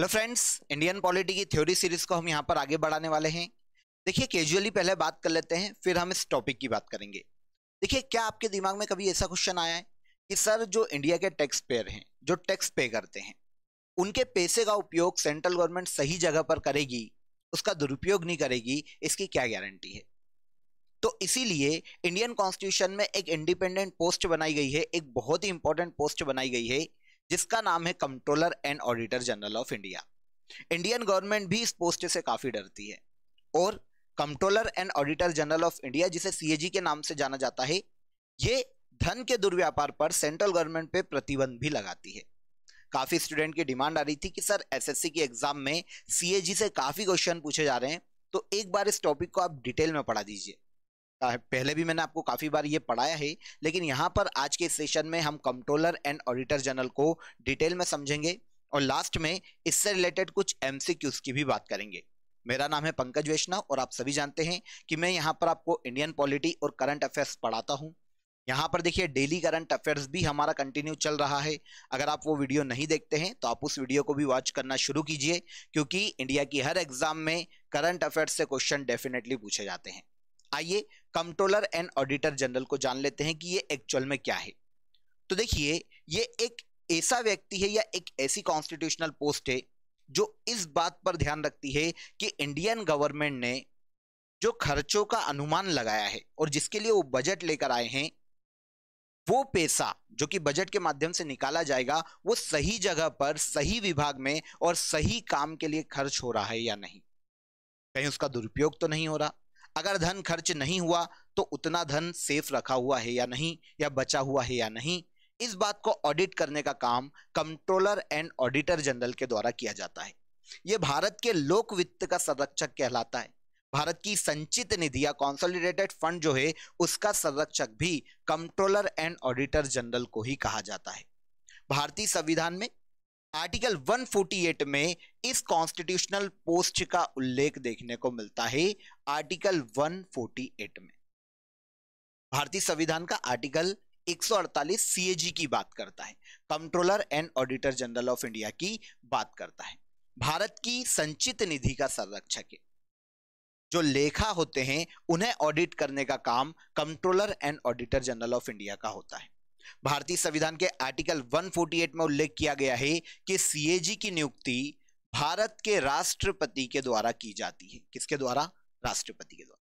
hello friends Indian polity की theory series को हम यहाँ पर आगे बढ़ाने वाले हैं देखिए कैजुअली पहले बात कर लेते हैं फिर हम इस टॉपिक की बात करेंगे देखिए क्या आपके दिमाग में कभी ऐसा क्वेश्चन आया है कि सर जो इंडिया के टैक्स पेयर हैं जो टैक्स पे करते हैं उनके पैसे का उपयोग सेंट्रल गवर्नमेंट सही जगह पर करेगी उसका दुरुपयोग नहीं करेगी इसकी क्या गारंटी है तो इसीलिए इंडियन कॉन्स्टिट्यूशन में एक इंडिपेंडेंट पोस्ट बनाई गई है एक बहुत ही इंपॉर्टेंट पोस्ट बनाई गई है जिसका नाम है controller and auditor general of India Indian government भी इस पोस्ट से काफ़ी डरती है और controller and auditor general of India जिसे सीएजी के नाम से जाना जाता है ये धन के दुर्व्यापार पर सेंट्रल गवर्नमेंट पे प्रतिबंध भी लगाती है काफ़ी स्टूडेंट की डिमांड आ रही थी कि सर एसएससी के एग्जाम में सीएजी से काफ़ी क्वेश्चन पूछे जा रहे हैं तो एक बार इस टॉपिक को आप डिटेल में पढ़ा दीजिए पहले भी मैंने आपको काफ़ी बार ये पढ़ाया है लेकिन यहाँ पर आज के सेशन में हम कंट्रोलर एंड ऑडिटर जनरल को डिटेल में समझेंगे और लास्ट में इससे रिलेटेड कुछ एम की भी बात करेंगे मेरा नाम है पंकज वैष्णव और आप सभी जानते हैं कि मैं यहाँ पर आपको इंडियन पॉलिटी और करंट अफेयर्स पढ़ाता हूँ यहाँ पर देखिए डेली करंट अफेयर्स भी हमारा कंटिन्यू चल रहा है अगर आप वो वीडियो नहीं देखते हैं तो आप उस वीडियो को भी वॉच करना शुरू कीजिए क्योंकि इंडिया की हर एग्जाम में करंट अफेयर्स से क्वेश्चन डेफिनेटली पूछे जाते हैं आइए कंट्रोलर एंड ऑडिटर जनरल को जान लेते हैं कि ये एक्चुअल में क्या है तो देखिए ये एक ऐसा व्यक्ति है या एक ऐसी कॉन्स्टिट्यूशनल पोस्ट है जो इस बात पर ध्यान रखती है कि इंडियन गवर्नमेंट ने जो खर्चों का अनुमान लगाया है और जिसके लिए वो बजट लेकर आए हैं वो पैसा जो कि बजट के माध्यम से निकाला जाएगा वो सही जगह पर सही विभाग में और सही काम के लिए खर्च हो रहा है या नहीं कहीं उसका दुरुपयोग तो नहीं हो रहा अगर धन खर्च नहीं हुआ तो उतना धन सेफ रखा हुआ है या नहीं या बचा हुआ है या नहीं इस बात को ऑडिट करने का काम कंट्रोलर एंड ऑडिटर जनरल के द्वारा किया जाता है यह भारत के लोक वित्त का संरक्षक कहलाता है भारत की संचित निधि या कॉन्सोलिडेटेड फंड जो है उसका संरक्षक भी कंट्रोलर एंड ऑडिटर जनरल को ही कहा जाता है भारतीय संविधान में आर्टिकल 148 में इस कॉन्स्टिट्यूशनल पोस्ट का उल्लेख देखने को मिलता है आर्टिकल 148 में भारतीय संविधान का आर्टिकल 148 सीएजी की बात करता है controller and auditor general of India की बात करता है भारत की संचित निधि का संरक्षक जो लेखा होते हैं उन्हें ऑडिट करने का काम controller and auditor general of India का होता है भारतीय संविधान के आर्टिकल 148 में उल्लेख किया गया है कि सीएजी की नियुक्ति भारत के राष्ट्रपति के द्वारा की जाती है किसके द्वारा राष्ट्रपति के द्वारा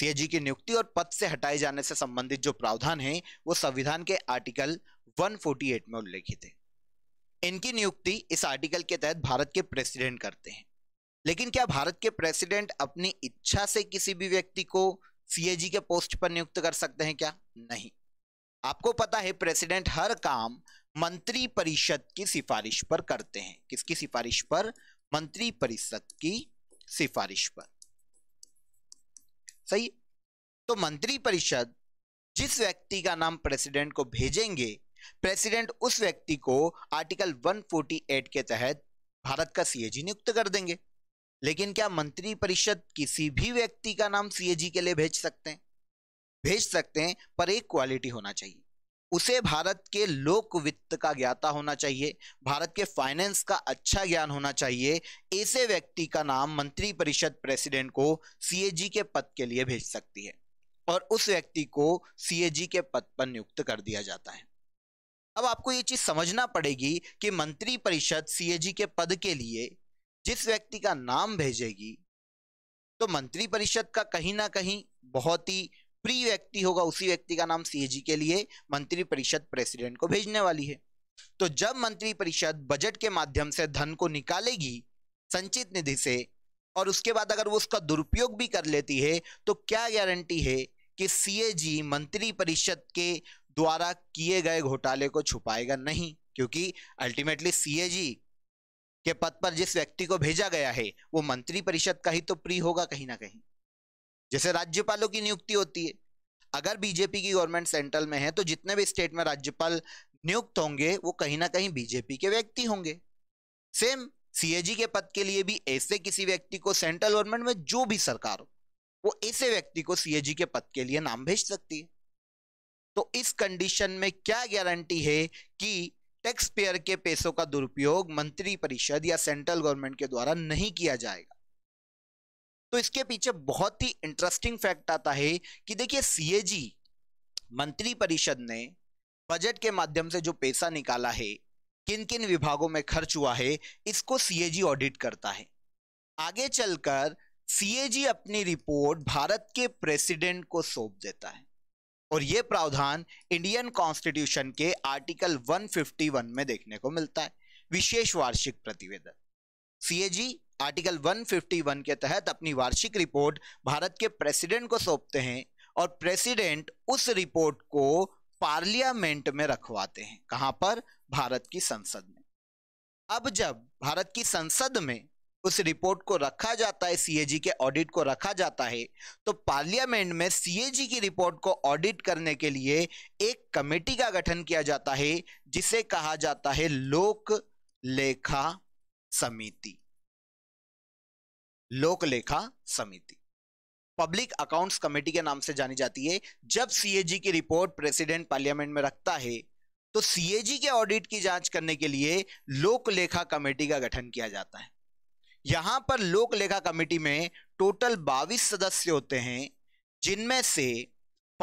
सीएजी की नियुक्ति और पद से हटाए जाने से संबंधित जो प्रावधान है वो संविधान के आर्टिकल 148 में उल्लेखित है इनकी नियुक्ति इस आर्टिकल के तहत भारत के प्रेसिडेंट करते हैं लेकिन क्या भारत के प्रेसिडेंट अपनी इच्छा से किसी भी व्यक्ति को सीएजी के पोस्ट पर नियुक्त कर सकते हैं क्या नहीं आपको पता है प्रेसिडेंट हर काम मंत्री परिषद की सिफारिश पर करते हैं किसकी सिफारिश पर मंत्री परिषद की सिफारिश पर सही तो मंत्री परिषद जिस व्यक्ति का नाम प्रेसिडेंट को भेजेंगे प्रेसिडेंट उस व्यक्ति को आर्टिकल 148 के तहत भारत का सीएजी नियुक्त कर देंगे लेकिन क्या मंत्री परिषद किसी भी व्यक्ति का नाम सीएजी के लिए भेज सकते हैं भेज सकते हैं पर एक क्वालिटी होना चाहिए उसे भारत के लोक वित्त का ज्ञाता होना चाहिए भारत के फाइनेंस का अच्छा ज्ञान होना चाहिए ऐसे व्यक्ति का नाम मंत्री परिषद प्रेसिडेंट को सीएजी के पद के लिए भेज सकती है और उस व्यक्ति को सीएजी के पद पर नियुक्त कर दिया जाता है अब आपको ये चीज समझना पड़ेगी कि मंत्री परिषद सीएजी के पद के लिए जिस व्यक्ति का नाम भेजेगी तो मंत्री परिषद का कहीं ना कहीं बहुत ही प्री व्यक्ति होगा उसी व्यक्ति का नाम सीएजी के लिए मंत्री परिषद प्रेसिडेंट को भेजने वाली है तो जब मंत्री परिषद बजट के माध्यम से धन को निकालेगी संचित निधि से और उसके बाद अगर वो उसका दुरुपयोग भी कर लेती है तो क्या गारंटी है कि सीएजी मंत्री परिषद के द्वारा किए गए घोटाले को छुपाएगा नहीं क्योंकि अल्टीमेटली सीएजी के पद पर जिस व्यक्ति को भेजा गया है वो मंत्री परिषद का ही तो प्री होगा कहीं ना कहीं जैसे राज्यपालों की नियुक्ति होती है अगर बीजेपी की गवर्नमेंट सेंट्रल में है तो जितने भी स्टेट में राज्यपाल नियुक्त होंगे वो कहीं ना कहीं बीजेपी के व्यक्ति होंगे सेम सीएजी के पद के लिए भी ऐसे किसी व्यक्ति को सेंट्रल गवर्नमेंट में जो भी सरकार हो वो ऐसे व्यक्ति को सीएजी के पद के लिए नाम भेज सकती है तो इस कंडीशन में क्या गारंटी है कि टैक्स पेयर के पैसों का दुरुपयोग मंत्री परिषद या सेंट्रल गवर्नमेंट के द्वारा नहीं किया जाएगा तो इसके पीछे बहुत ही इंटरेस्टिंग फैक्ट आता है कि देखिए सीएजी मंत्री परिषद ने बजट के माध्यम से जो पैसा निकाला है किन किन विभागों में खर्च हुआ है इसको सीएजी ऑडिट करता है आगे चलकर सीएजी अपनी रिपोर्ट भारत के प्रेसिडेंट को सौंप देता है और यह प्रावधान इंडियन कॉन्स्टिट्यूशन के आर्टिकल 151 में देखने को मिलता है विशेष वार्षिक प्रतिवेदन सीएजी आर्टिकल 151 के तहत अपनी वार्षिक रिपोर्ट भारत के प्रेसिडेंट को सौंपते हैं और प्रेसिडेंट उस रिपोर्ट को पार्लियामेंट में रखवाते हैं कहां पर भारत की संसद में अब जब भारत की संसद में उस रिपोर्ट को रखा जाता है सीएजी के ऑडिट को रखा जाता है तो पार्लियामेंट में सीएजी की रिपोर्ट को ऑडिट करने के लिए एक कमेटी का गठन किया जाता है जिसे कहा जाता है लोक लेखा समिति लोकलेखा समिति पब्लिक अकाउंट्स कमेटी के नाम से जानी जाती है जब सीएजी की रिपोर्ट प्रेसिडेंट पार्लियामेंट में रखता है तो सीएजी के ऑडिट की जांच करने के लिए लोक लेखा कमेटी का गठन किया जाता है यहां पर लोक लेखा कमेटी में टोटल 22 सदस्य होते हैं जिनमें से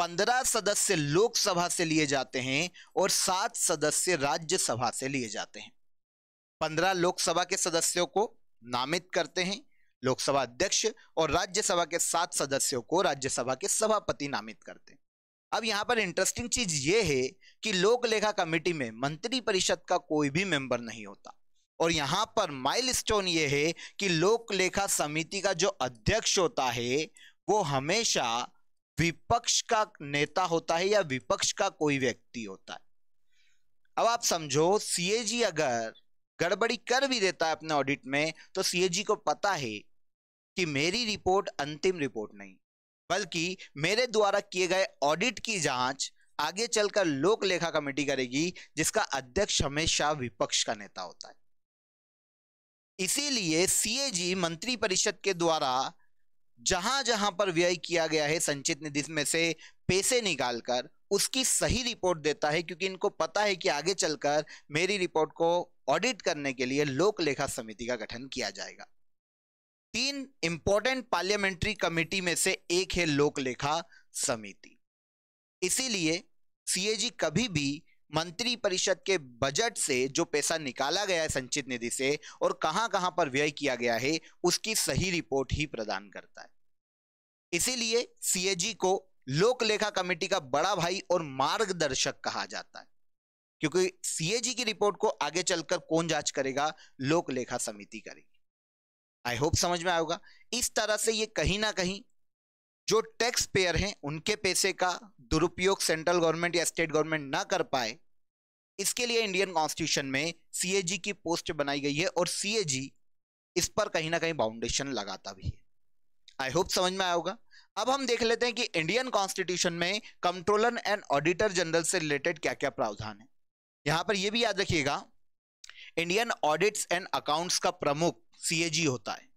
15 सदस्य लोकसभा से लिए जाते हैं और सात सदस्य राज्यसभा से लिए जाते हैं पंद्रह लोकसभा के सदस्यों को नामित करते हैं लोकसभा अध्यक्ष और राज्यसभा के सात सदस्यों को राज्यसभा के सभापति नामित करते हैं अब यहाँ पर इंटरेस्टिंग चीज ये है कि लोक लेखा कमेटी में मंत्री परिषद का कोई भी मेंबर नहीं होता और यहाँ पर माइलस्टोन ये है कि लोक लेखा समिति का जो अध्यक्ष होता है वो हमेशा विपक्ष का नेता होता है या विपक्ष का कोई व्यक्ति होता है अब आप समझो सीएजी अगर गड़बड़ी कर भी देता है अपने ऑडिट में तो सीएजी को पता है कि मेरी रिपोर्ट अंतिम रिपोर्ट नहीं बल्कि मेरे द्वारा किए गए ऑडिट की जांच आगे चलकर लोक लेखा कमेटी करेगी जिसका अध्यक्ष हमेशा विपक्ष का नेता होता है इसीलिए सीएजी मंत्री परिषद के द्वारा जहां जहां पर व्यय किया गया है संचित निधि में से पैसे निकालकर उसकी सही रिपोर्ट देता है क्योंकि इनको पता है कि आगे चलकर मेरी रिपोर्ट को ऑडिट करने के लिए लोक लेखा समिति का गठन किया जाएगा तीन इंपॉर्टेंट पार्लियामेंट्री कमेटी में से एक है लोक लेखा समिति इसीलिए सीएजी कभी भी मंत्री परिषद के बजट से जो पैसा निकाला गया है संचित निधि से और कहां कहां पर व्यय किया गया है उसकी सही रिपोर्ट ही प्रदान करता है इसीलिए सीएजी को लोक लेखा कमेटी का बड़ा भाई और मार्गदर्शक कहा जाता है क्योंकि सीएजी की रिपोर्ट को आगे चलकर कौन जांच करेगा लोक लेखा समिति करेगी आई होप समझ में आएगा इस तरह से ये कहीं ना कहीं जो टैक्स पेयर हैं उनके पैसे का दुरुपयोग सेंट्रल गवर्नमेंट या स्टेट गवर्नमेंट ना कर पाए इसके लिए इंडियन कॉन्स्टिट्यूशन में सीएजी की पोस्ट बनाई गई है और सीएजी इस पर कहीं ना कहीं बाउंडेशन लगाता भी है आई होप समझ में आएगा अब हम देख लेते हैं कि इंडियन कॉन्स्टिट्यूशन में कंट्रोलर एंड ऑडिटर जनरल से रिलेटेड क्या क्या प्रावधान है यहां पर यह भी याद रखिएगा इंडियन ऑडिट्स एंड अकाउंट्स का प्रमुख सीएजी होता है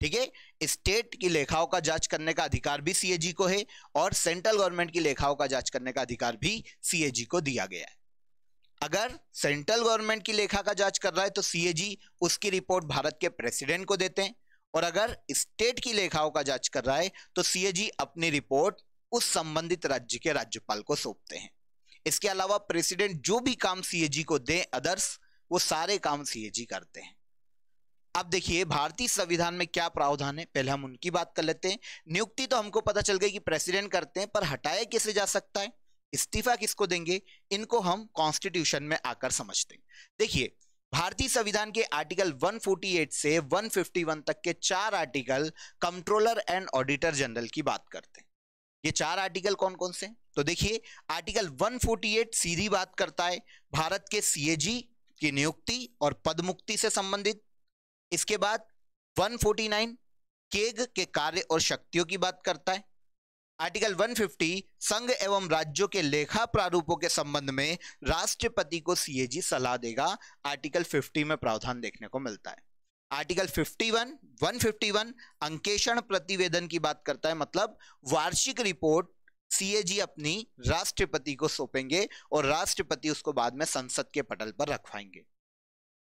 ठीक है स्टेट की लेखाओं का जांच करने का अधिकार भी सीएजी को है और सेंट्रल गवर्नमेंट की लेखाओं का जांच करने का अधिकार भी सीएजी को दिया गया है अगर सेंट्रल गवर्नमेंट की लेखा का जांच कर रहा है तो सीएजी उसकी रिपोर्ट भारत के प्रेसिडेंट को देते हैं और अगर स्टेट की लेखाओं का जांच कर रहा है तो सीएजी अपनी रिपोर्ट उस संबंधित राज्य के राज्यपाल को सौंपते हैं इसके अलावा प्रेसिडेंट जो भी काम सीएजी को दे अदर्स वो सारे काम सीएजी करते हैं अब देखिए भारतीय संविधान में क्या प्रावधान है पहले हम उनकी बात कर लेते हैं नियुक्ति तो हमको पता चल गई कि प्रेसिडेंट करते हैं पर हटाया कैसे जा सकता है इस्तीफा किसको देंगे इनको हम कॉन्स्टिट्यूशन में आकर समझते हैं देखिए भारतीय संविधान के आर्टिकल 148 से 151 तक के चार article controller and auditor general की बात करते हैं ये चार आर्टिकल कौन कौन से तो देखिए आर्टिकल 148 सीधी बात करता है भारत के सीएजी की नियुक्ति और पदमुक्ति से संबंधित इसके बाद 149 केग के कार्य और शक्तियों की बात करता है आर्टिकल 150 संघ एवं राज्यों के लेखा प्रारूपों के संबंध में राष्ट्रपति को सीएजी सलाह देगा आर्टिकल 50 में प्रावधान देखने को मिलता है आर्टिकल 51 151 अंकेषण प्रतिवेदन की बात करता है मतलब वार्षिक रिपोर्ट सीएजी अपनी राष्ट्रपति को सौंपेंगे और राष्ट्रपति उसको बाद में संसद के पटल पर रखवाएंगे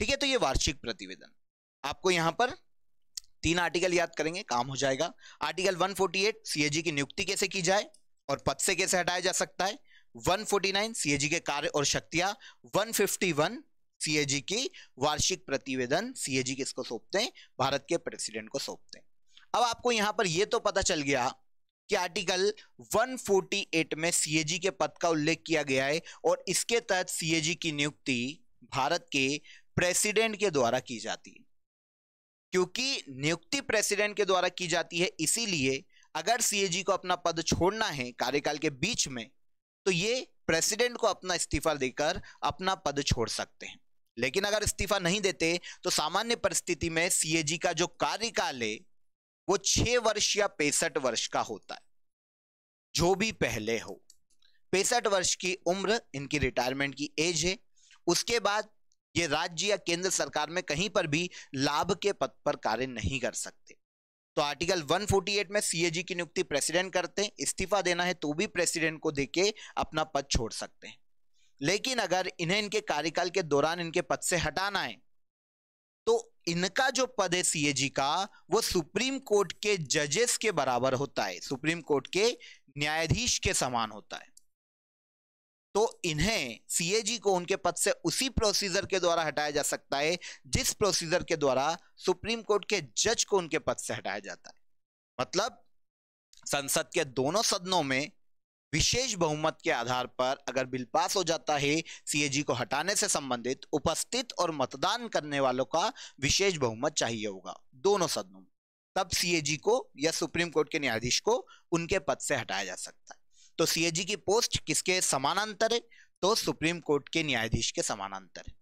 ठीक है तो ये वार्षिक प्रतिवेदन आपको यहां पर तीन आर्टिकल याद करेंगे काम हो जाएगा आर्टिकल 148 सीएजी की नियुक्ति कैसे की जाए और पद से कैसे हटाया जा सकता है 149 सीएजी के कार्य और शक्तियां 151 सीएजी की वार्षिक प्रतिवेदन सीएजी किसको सौंपते हैं भारत के प्रेसिडेंट को सौंपते हैं अब आपको यहां पर यह तो पता चल गया कि आर्टिकल 148 में सीएजी के पद का उल्लेख किया गया है और इसके तहत सीएजी की नियुक्ति भारत के प्रेसिडेंट के द्वारा की जाती है क्योंकि नियुक्ति प्रेसिडेंट के द्वारा की जाती है इसीलिए अगर सीएजी को अपना पद छोड़ना है कार्यकाल के बीच में तो ये प्रेसिडेंट को अपना इस्तीफा देकर अपना पद छोड़ सकते हैं लेकिन अगर इस्तीफा नहीं देते तो सामान्य परिस्थिति में सीएजी का जो कार्यकाल है वो छह वर्ष या पैंसठ वर्ष का होता है जो भी पहले हो पैंसठ वर्ष की उम्र इनकी रिटायरमेंट की एज है उसके बाद ये राज्य या केंद्र सरकार में कहीं पर भी लाभ के पद पर कार्य नहीं कर सकते तो आर्टिकल 148 में सीएजी की नियुक्ति प्रेसिडेंट करते हैं इस्तीफा देना है तो भी प्रेसिडेंट को देके अपना पद छोड़ सकते हैं लेकिन अगर इन्हें इनके कार्यकाल के दौरान इनके पद से हटाना है इनका जो पद है सीएजी का वो सुप्रीम कोर्ट के जजेस के बराबर होता है सुप्रीम कोर्ट के न्यायाधीश के समान होता है तो इन्हें सीएजी को उनके पद से उसी प्रोसीजर के द्वारा हटाया जा सकता है जिस प्रोसीजर के द्वारा सुप्रीम कोर्ट के जज को उनके पद से हटाया जाता है मतलब संसद के दोनों सदनों में विशेष बहुमत के आधार पर अगर बिल पास हो जाता है सीएजी को हटाने से संबंधित उपस्थित और मतदान करने वालों का विशेष बहुमत चाहिए होगा दोनों सदनों में तब सीएजी को या सुप्रीम कोर्ट के न्यायाधीश को उनके पद से हटाया जा सकता है तो सीएजी की पोस्ट किसके समानांतर है तो सुप्रीम कोर्ट के न्यायाधीश के समानांतर है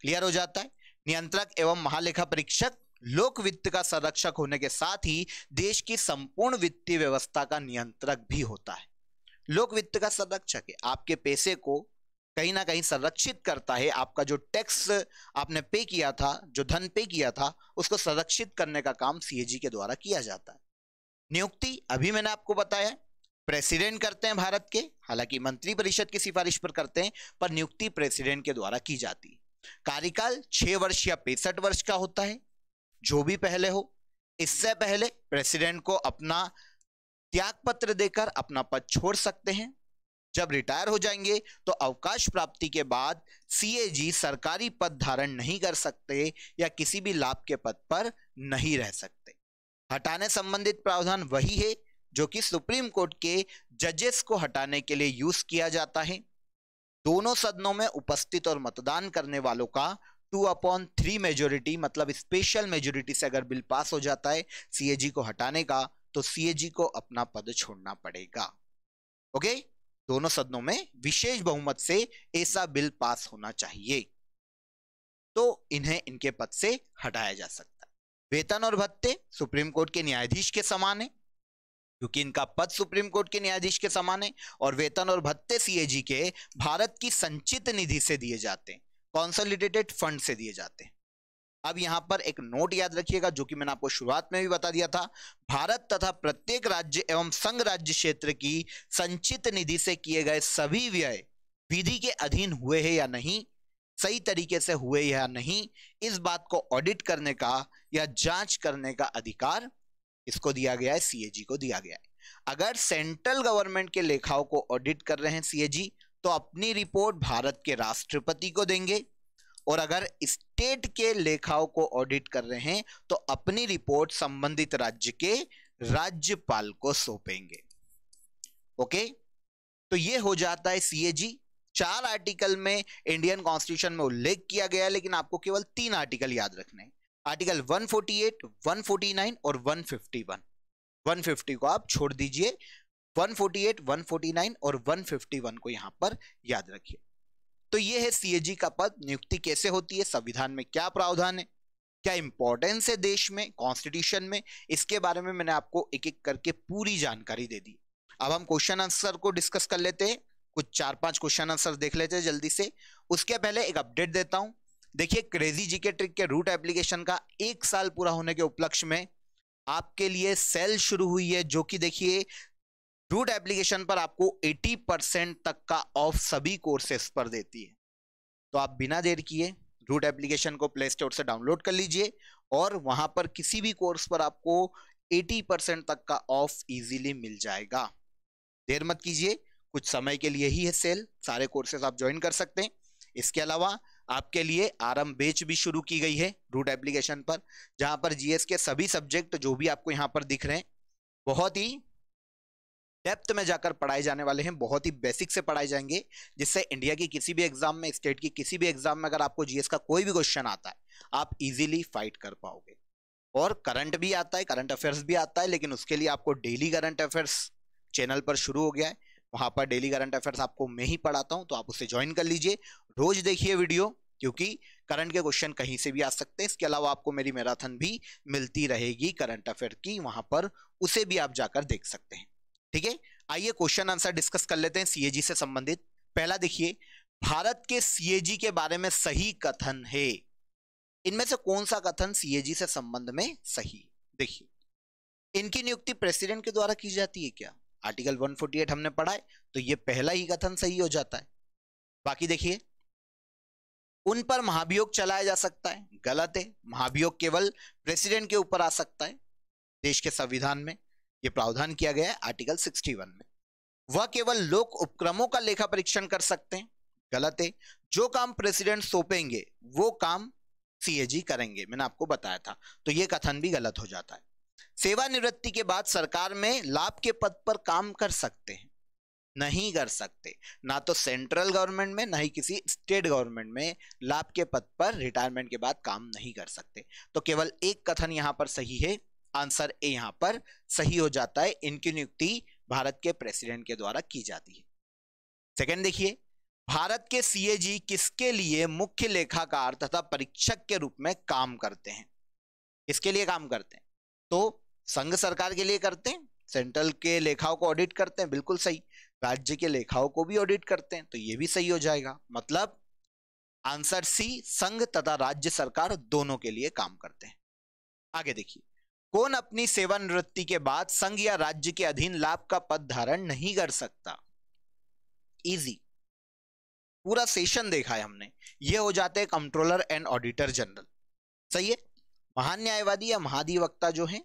क्लियर हो जाता है नियंत्रक एवं महालेखा परीक्षक लोक वित्त का संरक्षक होने के साथ ही देश की संपूर्ण वित्तीय व्यवस्था का नियंत्रक भी होता है लोक वित्त का संरक्षक है आपके पैसे को कहीं ना कहीं संरक्षित करता है आपका जो टैक्स आपने पे किया था जो धन पे किया था उसको संरक्षित करने का काम सीएजी के द्वारा किया जाता है नियुक्ति अभी मैंने आपको बताया प्रेसिडेंट करते हैं भारत के हालांकि मंत्री परिषद की सिफारिश पर करते हैं पर नियुक्ति प्रेसिडेंट के द्वारा की जाती है कार्यकाल छह वर्ष या पैंसठ वर्ष का होता है जो भी पहले हो इससे पहले प्रेसिडेंट को अपना त्याग पत्र देकर अपना पद छोड़ सकते हैं जब रिटायर हो जाएंगे तो अवकाश प्राप्ति के बाद सीएजी सरकारी पद धारण नहीं कर सकते या किसी भी लाभ के पद पर नहीं रह सकते हटाने संबंधित प्रावधान वही है जो कि सुप्रीम कोर्ट के जजेस को हटाने के लिए यूज किया जाता है दोनों सदनों में उपस्थित और मतदान करने वालों का टू अपॉन थ्री मेजोरिटी मतलब स्पेशल मेजोरिटी से अगर बिल पास हो जाता है सीएजी को हटाने का तो सीएजी को अपना पद छोड़ना पड़ेगा ओके दोनों सदनों में विशेष बहुमत से ऐसा बिल पास होना चाहिए तो इन्हें इनके पद से हटाया जा सकता है वेतन और भत्ते सुप्रीम कोर्ट के न्यायाधीश के समान है क्योंकि इनका पद सुप्रीम कोर्ट के न्यायाधीश के समान है और वेतन और भत्ते सीएजी के भारत की संचित निधि से दिए जाते हैं कॉन्सोलिडेटेड फंड से दिए जाते हैं अब यहां पर एक नोट याद रखिएगा जो कि मैंने आपको शुरुआत में भी बता दिया था भारत तथा प्रत्येक राज्य एवं संघ राज्य क्षेत्र की संचित निधि से किए गए सभी व्यय विधि के अधीन हुए है या नहीं सही तरीके से हुए या नहीं इस बात को ऑडिट करने का या जांच करने का अधिकार इसको दिया गया है सीएजी को दिया गया है अगर सेंट्रल गवर्नमेंट के लेखाओं को ऑडिट कर रहे हैं सीएजी तो अपनी रिपोर्ट भारत के राष्ट्रपति को देंगे और अगर इस स्टेट के लेखाओं को ऑडिट कर रहे हैं तो अपनी रिपोर्ट संबंधित राज्य के राज्यपाल को सौंपेंगे ओके तो ये हो जाता है सीएजी चार आर्टिकल में इंडियन कॉन्स्टिट्यूशन में उल्लेख किया गया लेकिन आपको केवल तीन आर्टिकल याद रखने हैं आर्टिकल 148, 149 और 151 150 को आप छोड़ दीजिए 148, 149 और 151 को यहां पर याद रखिए तो ये है सीएजी का पद नियुक्ति कैसे होती है संविधान में क्या प्रावधान है क्या इंपॉर्टेंस है देश में कॉन्स्टिट्यूशन में इसके बारे में मैंने आपको एक एक करके पूरी जानकारी दे दी अब हम क्वेश्चन आंसर को डिस्कस कर लेते हैं कुछ चार पांच क्वेश्चन आंसर देख लेते हैं जल्दी से उसके पहले एक अपडेट देता हूं देखिए क्रेजी जीके ट्रिक के रूट एप्लीकेशन का एक साल पूरा होने के उपलक्ष्य में आपके लिए सेल शुरू हुई है जो कि देखिए रूट एप्लीकेशन पर आपको 80 परसेंट तक का ऑफ सभी कोर्सेस पर देती है तो आप बिना देर किए रूट एप्लीकेशन को प्ले स्टोर से डाउनलोड कर लीजिए और वहां पर किसी भी कोर्स पर आपको 80 परसेंट तक का ऑफ इजीली मिल जाएगा देर मत कीजिए कुछ समय के लिए ही है सेल सारे कोर्सेज आप ज्वाइन कर सकते हैं इसके अलावा आपके लिए आरम बेच भी शुरू की गई है रूट एप्लीकेशन पर जहां पर जीएस के सभी सब्जेक्ट जो भी आपको यहां पर दिख रहे हैं बहुत ही डेप्थ में जाकर पढ़ाए जाने वाले हैं बहुत ही बेसिक से पढ़ाए जाएंगे जिससे इंडिया की किसी भी एग्जाम में स्टेट की किसी भी एग्जाम में अगर आपको जीएस का कोई भी क्वेश्चन आता है आप इजीली फाइट कर पाओगे और करंट भी आता है करंट अफेयर्स भी आता है लेकिन उसके लिए आपको डेली करंट अफेयर्स चैनल पर शुरू हो गया है वहां पर डेली करंट अफेयर्स आपको मैं ही पढ़ाता हूँ तो आप उसे ज्वाइन कर लीजिए रोज देखिए वीडियो क्योंकि करंट के क्वेश्चन कहीं से भी आ सकते हैं इसके अलावा आपको मेरी मैराथन भी मिलती रहेगी करंट अफेयर की वहां पर उसे भी आप जाकर देख सकते हैं ठीक है आइए क्वेश्चन आंसर डिस्कस कर लेते हैं सीएजी से संबंधित पहला देखिए भारत के सीएजी के बारे में सही कथन है इनमें से कौन सा कथन सीएजी से संबंध में सही देखिए इनकी नियुक्ति प्रेसिडेंट के द्वारा की जाती है क्या आर्टिकल 148 हमने पढ़ा है तो ये पहला ही कथन सही हो जाता है बाकी देखिए उन पर महाभियोग चलाया जा सकता है गलत है महाभियोग केवल प्रेसिडेंट के ऊपर आ सकता है देश के संविधान में ये प्रावधान किया गया है आर्टिकल 61 में वह केवल लोक उपक्रमों का लेखा परीक्षण कर सकते हैं गलत है जो काम प्रेसिडेंट सौंपेंगे वो काम सीएजी करेंगे मैंने आपको बताया था तो ये कथन भी गलत हो जाता है सेवानिवृत्ति के बाद सरकार में लाभ के पद पर काम कर सकते हैं नहीं कर सकते ना तो सेंट्रल गवर्नमेंट में ना ही किसी स्टेट गवर्नमेंट में लाभ के पद पर रिटायरमेंट के बाद काम नहीं कर सकते तो केवल एक कथन यहां पर सही है आंसर ए यहां पर सही हो जाता है इनकी नियुक्ति भारत के प्रेसिडेंट के द्वारा की जाती है सेकंड देखिए भारत के सीएजी किसके लिए मुख्य लेखाकार तथा परीक्षक के रूप में काम करते हैं किसके लिए काम करते हैं तो संघ सरकार के लिए करते हैं सेंट्रल के लेखाओं को ऑडिट करते हैं बिल्कुल सही राज्य के लेखाओं को भी ऑडिट करते हैं तो ये भी सही हो जाएगा मतलब आंसर सी संघ तथा राज्य सरकार दोनों के लिए काम करते हैं आगे देखिए कौन अपनी सेवानिवृत्ति के बाद संघ या राज्य के अधीन लाभ का पद धारण नहीं कर सकता इजी पूरा सेशन देखा है हमने ये हो जाते हैं कंट्रोलर एंड ऑडिटर जनरल सही है महान न्यायवादी या महाधिवक्ता जो है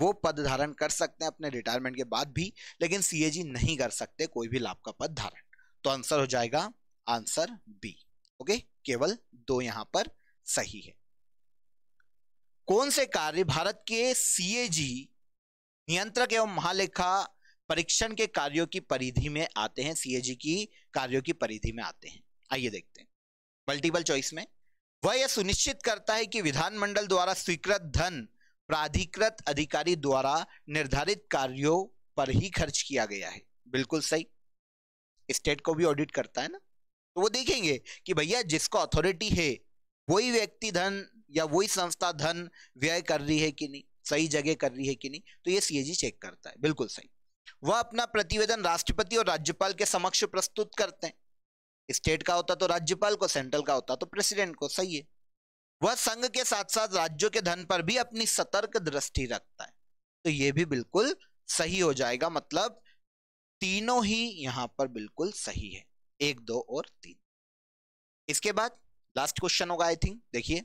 वो पद धारण कर सकते हैं अपने रिटायरमेंट के बाद भी लेकिन सीएजी नहीं कर सकते कोई भी लाभ का पद धारण तो आंसर हो जाएगा आंसर बी ओके केवल दो यहां पर सही है कौन से कार्य भारत के सीएजी नियंत्रक एवं महालेखा परीक्षण के कार्यों की परिधि में आते हैं सीएजी की कार्यों की परिधि में आते हैं आइए देखते हैं मल्टीपल चॉइस में वह यह सुनिश्चित करता है कि विधानमंडल द्वारा स्वीकृत धन प्राधिकृत अधिकारी द्वारा निर्धारित कार्यों पर ही खर्च किया गया है बिल्कुल सही स्टेट को भी ऑडिट करता है ना तो वो देखेंगे कि भैया जिसको अथॉरिटी है वही व्यक्ति धन या वही संस्था धन व्यय कर रही है कि नहीं सही जगह कर रही है कि नहीं तो ये सीएजी चेक करता है बिल्कुल सही वह अपना प्रतिवेदन राष्ट्रपति और राज्यपाल के समक्ष प्रस्तुत करते हैं स्टेट का होता तो राज्यपाल को सेंट्रल का होता तो प्रेसिडेंट को सही है वह संघ के साथ साथ राज्यों के धन पर भी अपनी सतर्क दृष्टि रखता है तो ये भी बिल्कुल सही हो जाएगा मतलब तीनों ही यहां पर बिल्कुल सही है एक दो और तीन इसके बाद लास्ट क्वेश्चन होगा आई थिंक देखिए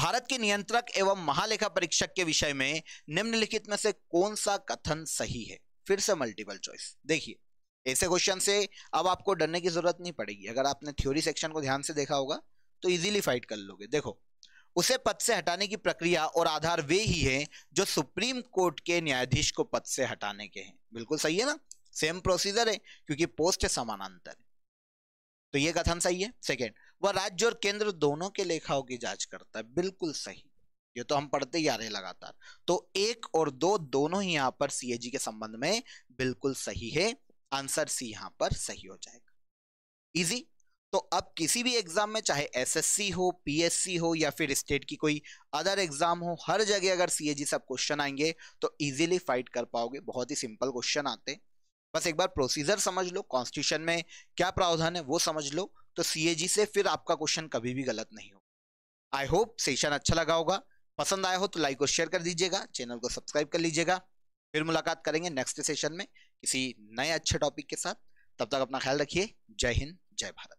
भारत के नियंत्रक एवं महालेखा परीक्षक के विषय में निम्नलिखित में से कौन सा कथन सही है फिर से मल्टीपल चॉइस देखिए ऐसे क्वेश्चन से अब आपको डरने की जरूरत नहीं पड़ेगी अगर आपने थ्योरी सेक्शन को ध्यान से देखा होगा तो इजीली फाइट कर लोगे देखो उसे पद से हटाने की प्रक्रिया और आधार वे ही है जो सुप्रीम कोर्ट के न्यायाधीश को पद से हटाने के हैं बिल्कुल सही है ना सेम प्रोसीजर है क्योंकि पोस्ट है समानांतर तो ये कथन सही है सेकेंड वह राज्य और केंद्र दोनों के लेखाओं की जांच करता है बिल्कुल सही ये तो हम पढ़ते ही आ रहे लगातार तो एक और दो दोनों ही यहां पर सीएजी के संबंध में बिल्कुल सही है आंसर सी यहां पर सही हो जाएगा इजी तो अब किसी भी एग्जाम में चाहे एसएससी हो पीएससी हो या फिर स्टेट की कोई अदर एग्जाम हो हर जगह अगर सीएजी सब क्वेश्चन आएंगे तो इजीली फाइट कर पाओगे बहुत ही सिंपल क्वेश्चन आते हैं बस एक बार प्रोसीजर समझ लो कॉन्स्टिट्यूशन में क्या प्रावधान है वो समझ लो तो सी से फिर आपका क्वेश्चन कभी भी गलत नहीं होगा आई होप सेशन अच्छा लगा होगा पसंद आया हो तो लाइक और शेयर कर दीजिएगा चैनल को सब्सक्राइब कर लीजिएगा फिर मुलाकात करेंगे नेक्स्ट सेशन में किसी नए अच्छे टॉपिक के साथ तब तक अपना ख्याल रखिए जय हिंद जय भारत